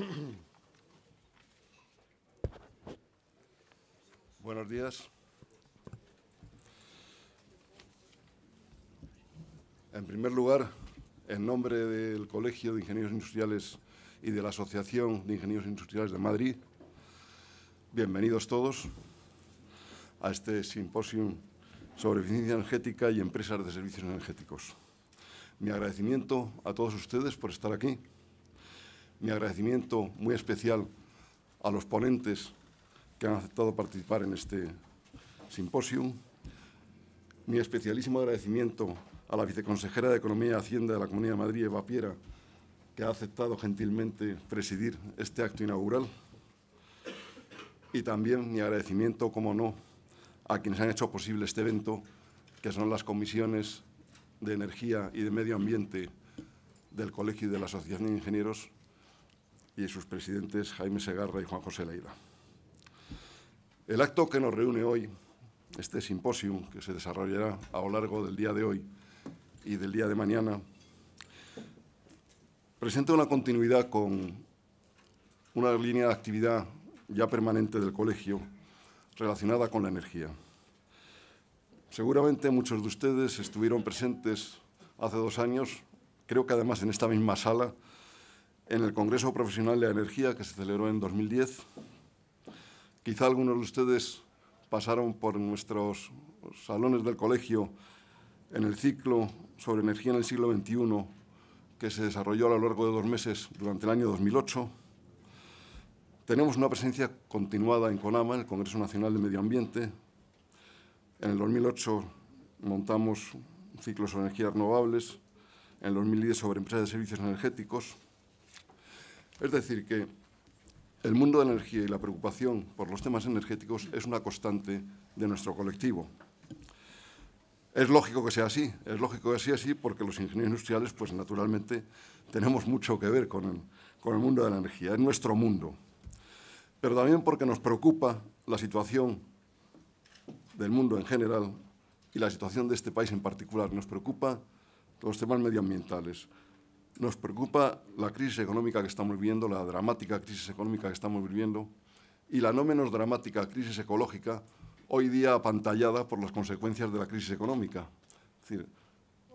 Buenos días. En primer lugar, en nombre del Colegio de Ingenieros Industriales y de la Asociación de Ingenieros Industriales de Madrid, bienvenidos todos a este simposio sobre eficiencia energética y empresas de servicios energéticos. Mi agradecimiento a todos ustedes por estar aquí mi agradecimiento muy especial a los ponentes que han aceptado participar en este simposio, mi especialísimo agradecimiento a la viceconsejera de Economía y Hacienda de la Comunidad de Madrid, Eva Piera, que ha aceptado gentilmente presidir este acto inaugural, y también mi agradecimiento, como no, a quienes han hecho posible este evento, que son las comisiones de Energía y de Medio Ambiente del Colegio y de la Asociación de Ingenieros y sus presidentes Jaime Segarra y Juan José Leira. El acto que nos reúne hoy, este symposium que se desarrollará a lo largo del día de hoy y del día de mañana, presenta una continuidad con una línea de actividad ya permanente del colegio relacionada con la energía. Seguramente muchos de ustedes estuvieron presentes hace dos años, creo que además en esta misma sala, en el Congreso Profesional de Energía que se celebró en 2010. Quizá algunos de ustedes pasaron por nuestros salones del colegio en el ciclo sobre energía en el siglo XXI que se desarrolló a lo largo de dos meses durante el año 2008. Tenemos una presencia continuada en CONAMA, el Congreso Nacional de Medio Ambiente. En el 2008 montamos un ciclo sobre energías renovables, en el 2010 sobre empresas de servicios energéticos. Es decir, que el mundo de la energía y la preocupación por los temas energéticos es una constante de nuestro colectivo. Es lógico que sea así, es lógico que sea así porque los ingenieros industriales, pues naturalmente, tenemos mucho que ver con el, mundo de la energía, es nuestro mundo. Pero también porque nos preocupa la situación del mundo en general y la situación de este país en particular. Nos preocupa los temas medioambientales, nos preocupa la crisis económica que estamos viviendo, la dramática crisis económica que estamos viviendo y la no menos dramática crisis ecológica, hoy día apantallada por las consecuencias de la crisis económica. decir,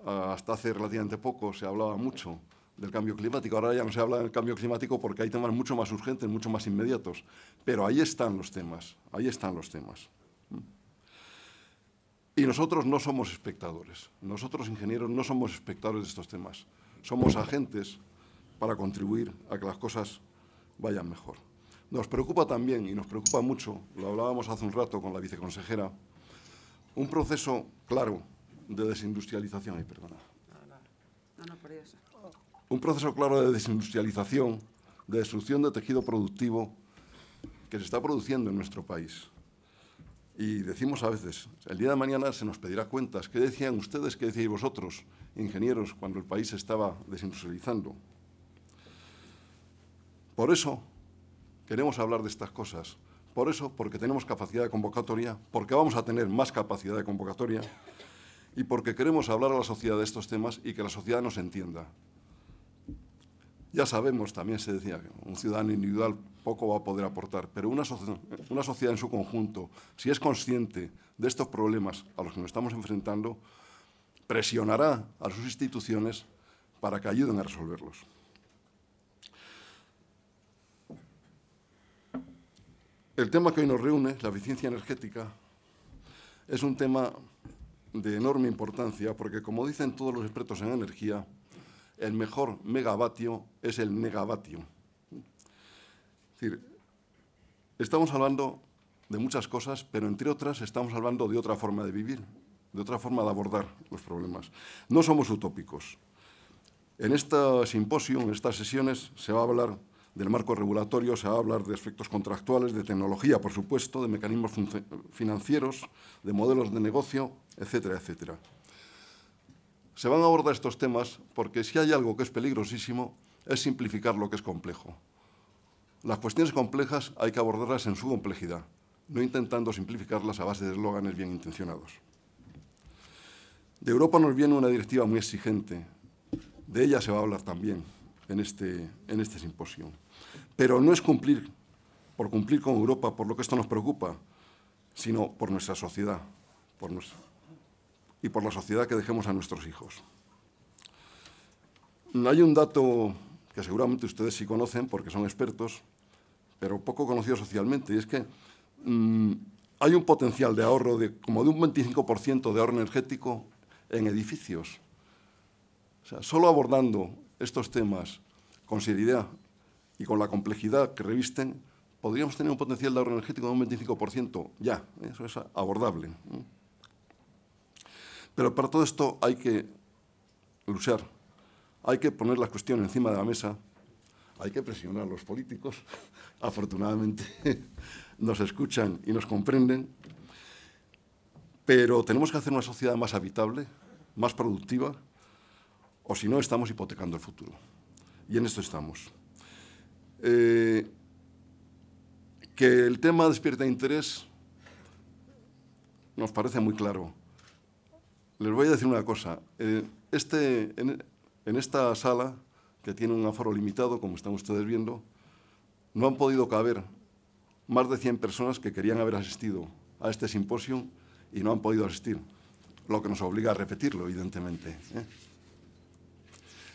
hasta hace relativamente poco se hablaba mucho del cambio climático. Ahora ya no se habla del cambio climático porque hay temas mucho más urgentes, mucho más inmediatos. Pero ahí están los temas, ahí están los temas. Y nosotros no somos espectadores. Nosotros, ingenieros, no somos espectadores de estos temas somos agentes para contribuir a que las cosas vayan mejor. Nos preocupa también, y nos preocupa mucho, lo hablábamos hace un rato con la viceconsejera, un proceso claro de desindustrialización. Un proceso claro de desindustrialización, de destrucción de tejido productivo que se está produciendo en nuestro país. Y decimos a veces, el día de mañana se nos pedirá cuentas. ¿Qué decían ustedes, qué decíais vosotros, ingenieros, cuando el país estaba desindustrializando? Por eso queremos hablar de estas cosas. Por eso, porque tenemos capacidad de convocatoria, porque vamos a tener más capacidad de convocatoria y porque queremos hablar a la sociedad de estos temas y que la sociedad nos entienda. Ya sabemos, también se decía, que un ciudadano individual poco va a poder aportar, pero una, una sociedad en su conjunto, si es consciente de estos problemas a los que nos estamos enfrentando, presionará a sus instituciones para que ayuden a resolverlos. El tema que hoy nos reúne, la eficiencia energética, es un tema de enorme importancia porque, como dicen todos los expertos en energía, el mejor megavatio es el megavatio. Es decir, estamos hablando de muchas cosas, pero entre otras estamos hablando de otra forma de vivir, de otra forma de abordar los problemas. No somos utópicos. En este simposio, en estas sesiones, se va a hablar del marco regulatorio, se va a hablar de aspectos contractuales, de tecnología, por supuesto, de mecanismos financieros, de modelos de negocio, etcétera, etcétera. Se van a abordar estos temas porque si hay algo que es peligrosísimo es simplificar lo que es complejo. Las cuestiones complejas hay que abordarlas en su complejidad, no intentando simplificarlas a base de eslóganes bien intencionados. De Europa nos viene una directiva muy exigente. De ella se va a hablar también en este, en este simposio. Pero no es cumplir por cumplir con Europa, por lo que esto nos preocupa, sino por nuestra sociedad, por nuestra, y por la sociedad que dejemos a nuestros hijos. Hay un dato que seguramente ustedes sí conocen porque son expertos, pero poco conocido socialmente, y es que mm, hay un potencial de ahorro de como de un 25% de ahorro energético en edificios. O sea, solo abordando estos temas con seriedad y con la complejidad que revisten, podríamos tener un potencial de ahorro energético de un 25% ya. ¿eh? Eso es abordable. ¿eh? Pero para todo esto hay que luchar, hay que poner la cuestión encima de la mesa, hay que presionar a los políticos. Afortunadamente nos escuchan y nos comprenden. Pero tenemos que hacer una sociedad más habitable, más productiva, o si no estamos hipotecando el futuro. Y en esto estamos. Eh, que el tema despierta interés nos parece muy claro. Les voy a decir una cosa. Eh, este, en, esta sala, que tiene un aforo limitado, como están ustedes viendo, no han podido caber más de 100 personas que querían haber asistido a este simposio y no han podido asistir, lo que nos obliga a repetirlo, evidentemente. ¿eh?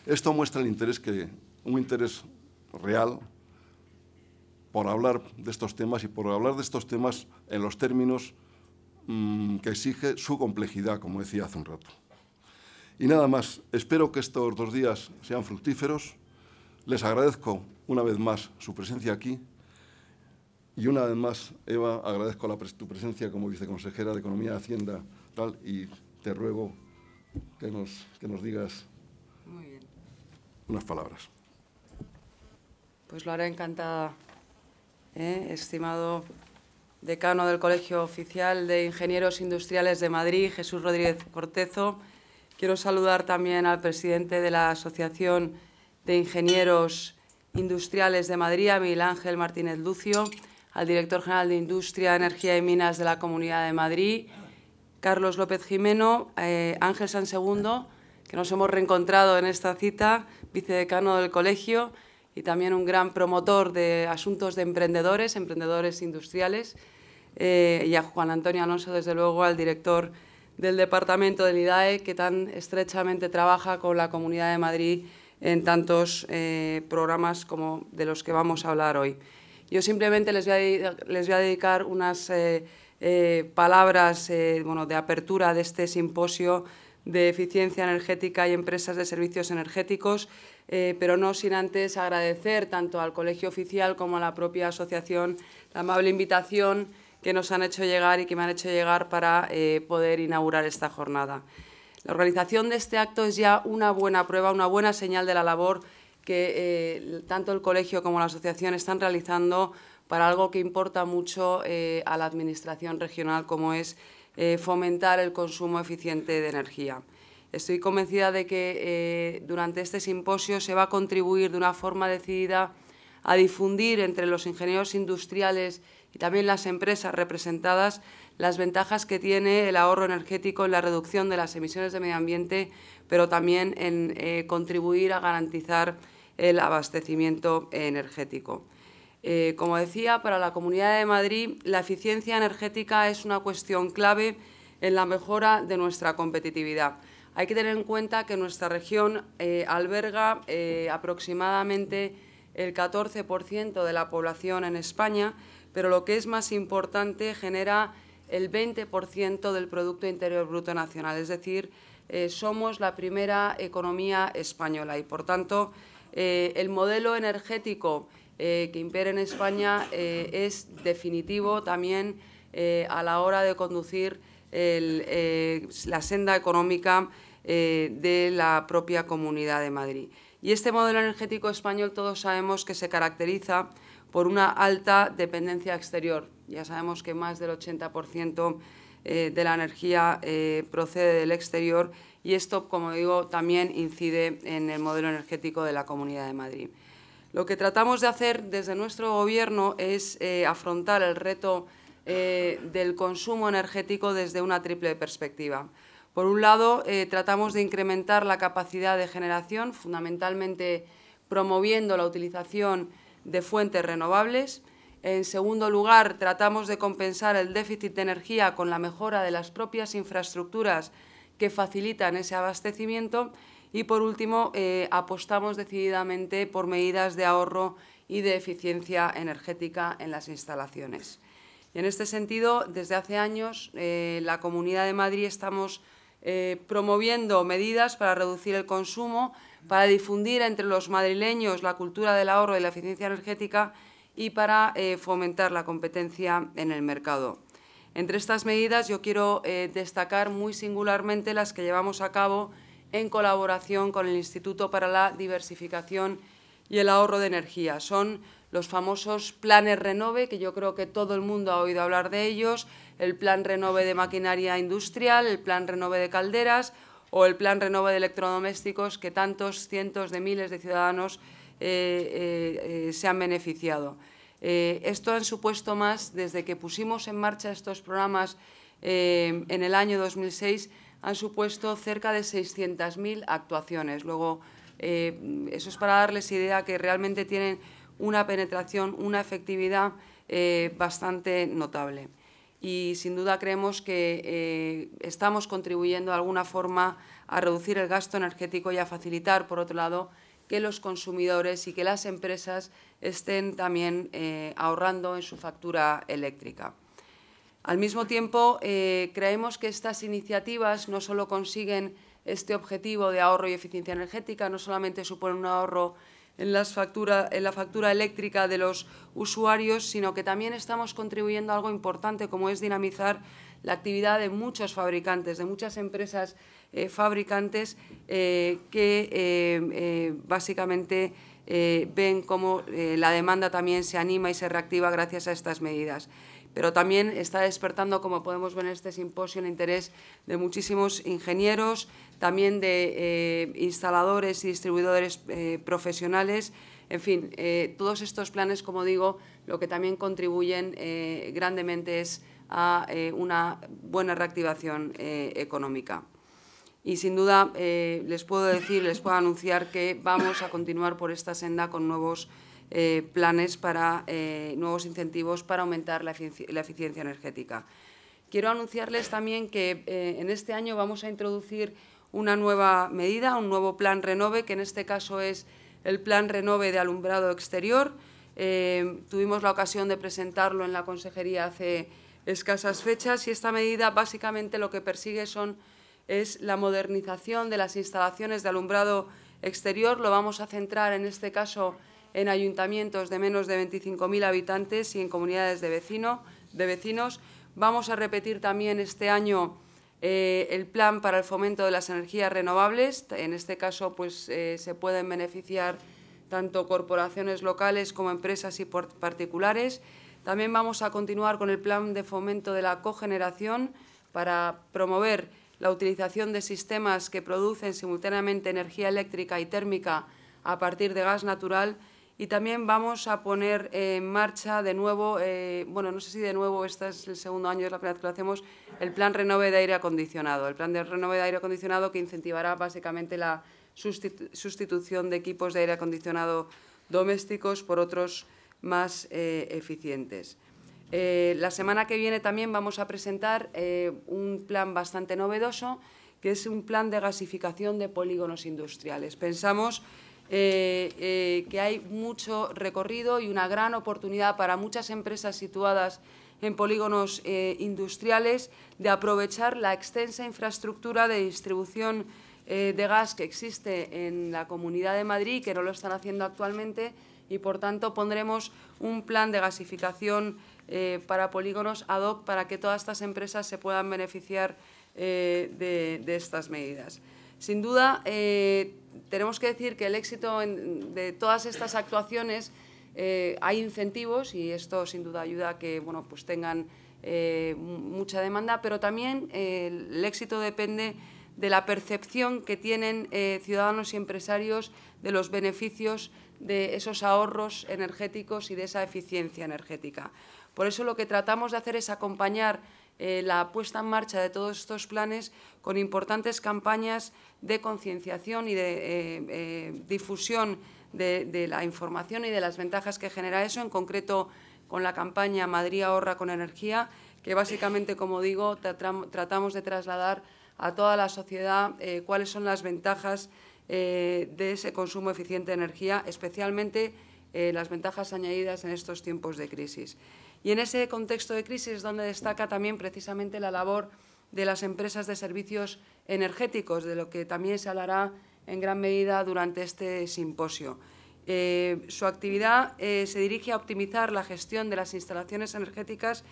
Esto muestra el interés que, un interés real por hablar de estos temas y por hablar de estos temas en los términos Mm, que exige su complejidad, como decía hace un rato. Y nada más, espero que estos dos días sean fructíferos. Les agradezco una vez más su presencia aquí. Y una vez más, Eva, agradezco tu presencia como viceconsejera de Economía, y Hacienda tal, y te ruego que nos, que nos digas unas palabras. Pues lo haré encantada, ¿eh? estimado decano del Colegio Oficial de Ingenieros Industriales de Madrid, Jesús Rodríguez Cortezo. Quiero saludar también al presidente de la Asociación de Ingenieros Industriales de Madrid, a Miguel Ángel Martínez Lucio, al director general de Industria, Energía y Minas de la Comunidad de Madrid, Carlos López Jimeno, eh, Ángel San Segundo, que nos hemos reencontrado en esta cita, vicedecano del colegio, y también un gran promotor de asuntos de emprendedores, emprendedores industriales, eh, y a Juan Antonio Alonso, desde luego, al director del departamento del IDAE, que tan estrechamente trabaja con la Comunidad de Madrid en tantos eh, programas como de los que vamos a hablar hoy. Yo simplemente les voy a, les voy a dedicar unas eh, palabras bueno, de apertura de este simposio de eficiencia energética y empresas de servicios energéticos eh, pero no sin antes agradecer tanto al Colegio Oficial como a la propia asociación la amable invitación que nos han hecho llegar y que me han hecho llegar para eh, poder inaugurar esta jornada. La organización de este acto es ya una buena prueba, una buena señal de la labor que eh, tanto el colegio como la asociación están realizando para algo que importa mucho a la Administración regional, como es fomentar el consumo eficiente de energía. Estoy convencida de que eh, durante este simposio se va a contribuir de una forma decidida a difundir entre los ingenieros industriales y también las empresas representadas las ventajas que tiene el ahorro energético en la reducción de las emisiones de medio ambiente, pero también en eh, contribuir a garantizar el abastecimiento energético. Eh, como decía, para la Comunidad de Madrid la eficiencia energética es una cuestión clave en la mejora de nuestra competitividad. Hay que tener en cuenta que nuestra región eh, alberga eh, aproximadamente el 14% de la población en España, pero lo que es más importante genera el 20% del Producto Interior Bruto Nacional, es decir, eh, somos la primera economía española y, por tanto, el modelo energético que impera en España es definitivo también a la hora de conducir la senda económica eh, de la propia Comunidad de Madrid. Y este modelo energético español todos sabemos que se caracteriza por una alta dependencia exterior. Ya sabemos que más del 80% eh, de la energía eh, procede del exterior y esto, como digo, también incide en el modelo energético de la Comunidad de Madrid. Lo que tratamos de hacer desde nuestro Gobierno es afrontar el reto del consumo energético desde una triple perspectiva. Por un lado, eh, tratamos de incrementar la capacidad de generación, fundamentalmente promoviendo la utilización de fuentes renovables. En segundo lugar, tratamos de compensar el déficit de energía con la mejora de las propias infraestructuras que facilitan ese abastecimiento. Y por último, eh, apostamos decididamente por medidas de ahorro y de eficiencia energética en las instalaciones. en este sentido, desde hace años, eh, la Comunidad de Madrid estamos eh, promoviendo medidas para reducir el consumo, para difundir entre los madrileños la cultura del ahorro y la eficiencia energética y para eh, fomentar la competencia en el mercado. Entre estas medidas yo quiero eh, destacar muy singularmente las que llevamos a cabo en colaboración con el Instituto para la Diversificación y el Ahorro de Energía. Son los famosos planes Renove, que yo creo que todo el mundo ha oído hablar de ellos, el plan Renove de maquinaria industrial, el plan Renove de calderas o el plan Renove de electrodomésticos que tantos cientos de miles de ciudadanos eh, eh, eh, se han beneficiado. esto han supuesto más desde que pusimos en marcha estos programas en el año 2006, han supuesto cerca de 600.000 actuaciones. Luego, eso es para darles idea que realmente tienen una penetración, una efectividad eh, bastante notable. Y sin duda creemos que eh, estamos contribuyendo de alguna forma a reducir el gasto energético y a facilitar, por otro lado, que los consumidores y que las empresas estén también eh, ahorrando en su factura eléctrica. Al mismo tiempo, creemos que estas iniciativas no solo consiguen este objetivo de ahorro y eficiencia energética, no solamente suponen un ahorro en, la factura eléctrica de los usuarios, sino que también estamos contribuyendo a algo importante como es dinamizar la actividad de muchos fabricantes, de muchas empresas eh, fabricantes eh, que eh, básicamente ven cómo la demanda también se anima y se reactiva gracias a estas medidas pero también está despertando, como podemos ver en este simposio, el interés de muchísimos ingenieros, también de eh, instaladores y distribuidores eh, profesionales. En fin, eh, todos estos planes, como digo, lo que también contribuyen grandemente es a una buena reactivación económica. Y sin duda les puedo decir, les puedo anunciar que vamos a continuar por esta senda con nuevos eh, planes para eh, nuevos incentivos para aumentar la, eficiencia energética. Quiero anunciarles también que eh, en este año vamos a introducir una nueva medida, un nuevo plan Renove, que en este caso es el plan Renove de alumbrado exterior. tuvimos la ocasión de presentarlo en la consejería hace escasas fechas y esta medida básicamente lo que persigue son, es la modernización de las instalaciones de alumbrado exterior. Lo vamos a centrar en este caso en ayuntamientos de menos de 25.000 habitantes y en comunidades de, de vecinos. Vamos a repetir también este año eh, el plan para el fomento de las energías renovables. En este caso, pues eh, se pueden beneficiar tanto corporaciones locales como empresas y particulares. También vamos a continuar con el plan de fomento de la cogeneración para promover la utilización de sistemas que producen simultáneamente energía eléctrica y térmica a partir de gas natural y también vamos a poner en marcha de nuevo, eh, bueno, no sé si de nuevo, este es el segundo año, es la primera vez que lo hacemos, el plan Renove de Aire Acondicionado. El plan de Renove de Aire Acondicionado que incentivará básicamente la sustitución de equipos de aire acondicionado domésticos por otros más eh, eficientes. Eh, la semana que viene también vamos a presentar un plan bastante novedoso, que es un plan de gasificación de polígonos industriales. Pensamos eh, eh, que hay mucho recorrido y una gran oportunidad para muchas empresas situadas en polígonos eh, industriales de aprovechar la extensa infraestructura de distribución de gas que existe en la Comunidad de Madrid, que no lo están haciendo actualmente, y por tanto pondremos un plan de gasificación para polígonos ad hoc para que todas estas empresas se puedan beneficiar de, estas medidas. Sin duda, tenemos que decir que el éxito de todas estas actuaciones eh, hay incentivos y esto sin duda ayuda a que bueno, pues tengan eh, mucha demanda, pero también eh, el éxito depende de la percepción que tienen ciudadanos y empresarios de los beneficios de esos ahorros energéticos y de esa eficiencia energética. Por eso lo que tratamos de hacer es acompañar eh, la puesta en marcha de todos estos planes con importantes campañas de concienciación y de eh, eh, difusión de, la información y de las ventajas que genera eso, en concreto con la campaña Madrid ahorra con energía, que básicamente, como digo, tratamos de trasladar a toda la sociedad cuáles son las ventajas de ese consumo eficiente de energía, especialmente las ventajas añadidas en estos tiempos de crisis. Y en ese contexto de crisis es donde destaca también precisamente la labor de las empresas de servicios energéticos, de lo que también se hablará en gran medida durante este simposio. Eh, su actividad eh, se dirige a optimizar la gestión de las instalaciones energéticas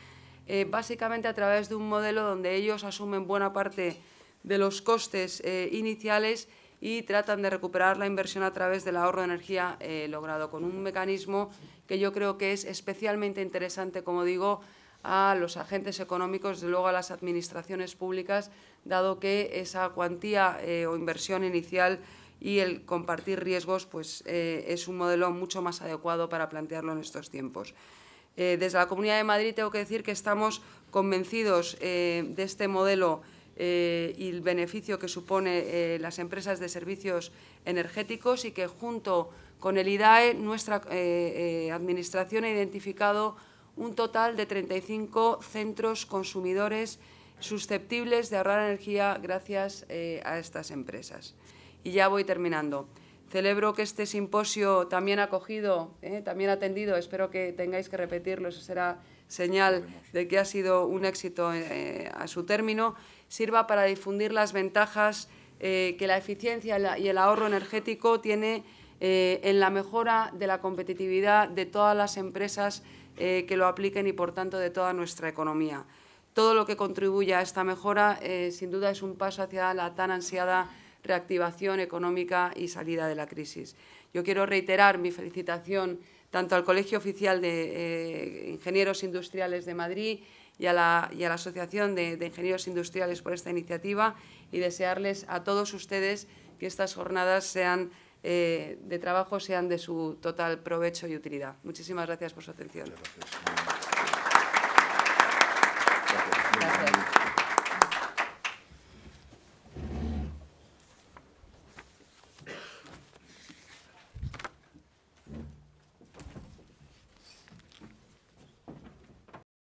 eh, básicamente a través de un modelo donde ellos asumen buena parte de los costes iniciales y tratan de recuperar la inversión a través del ahorro de energía logrado con un mecanismo que yo creo que es especialmente interesante, como digo, a los agentes económicos, desde luego a las administraciones públicas, dado que esa cuantía eh, o inversión inicial y el compartir riesgos pues, eh, es un modelo mucho más adecuado para plantearlo en estos tiempos. Eh, desde la Comunidad de Madrid tengo que decir que estamos convencidos de este modelo y el beneficio que supone las empresas de servicios energéticos y que junto con el IDAE, nuestra eh, eh, Administración ha identificado un total de 35 centros consumidores susceptibles de ahorrar energía gracias eh, a estas empresas. Y ya voy terminando. Celebro que este simposio también ha también atendido, espero que tengáis que repetirlo, eso será señal de que ha sido un éxito a su término, sirva para difundir las ventajas que la eficiencia y el ahorro energético tiene eh, en la mejora de la competitividad de todas las empresas eh, que lo apliquen y, por tanto, de toda nuestra economía. Todo lo que contribuya a esta mejora, eh, sin duda, es un paso hacia la tan ansiada reactivación económica y salida de la crisis. Yo quiero reiterar mi felicitación tanto al Colegio Oficial de Ingenieros Industriales de Madrid y a la, y a la Asociación de Ingenieros Industriales por esta iniciativa y desearles a todos ustedes que estas jornadas sean eh, de trabajo sean de su total provecho y utilidad. Muchísimas gracias por su atención.